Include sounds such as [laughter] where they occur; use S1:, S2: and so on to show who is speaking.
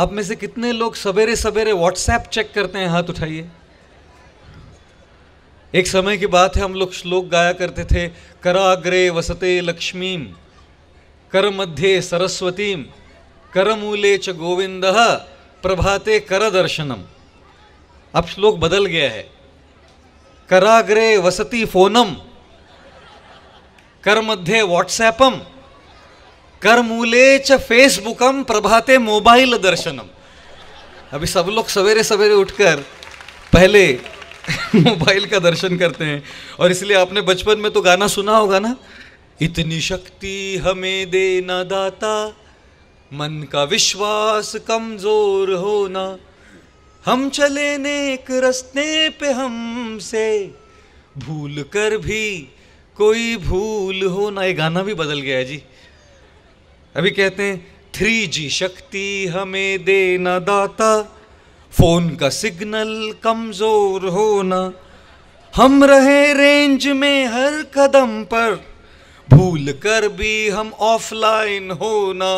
S1: आप में से कितने लोग सवेरे सवेरे व्हाट्सएप चेक करते हैं हाथ उठाइए एक समय की बात है हम लोग श्लोक गाया करते थे कराग्रे वसते लक्ष्मीम कर मध्य सरस्वतीम करमूले च गोविंद प्रभाते कर दर्शनम अब श्लोक बदल गया है कराग्रे वसती फोनम कर मध्य व्हाट्सएपम कर्मूले च फेसबुकम प्रभाते मोबाइल दर्शनम अभी सब लोग सवेरे सवेरे उठकर पहले [laughs] मोबाइल का दर्शन करते हैं और इसलिए आपने बचपन में तो गाना सुना होगा ना इतनी शक्ति हमें दे न दाता मन का विश्वास कमजोर होना हम चले नेक रस्ते पे हमसे भूल कर भी कोई भूल हो ना ये गाना भी बदल गया है जी अभी कहते हैं थ्री जी शक्ति हमें दे न दाता फोन का सिग्नल कमजोर होना हम रहे रेंज में हर कदम पर भूल कर भी हम ऑफलाइन होना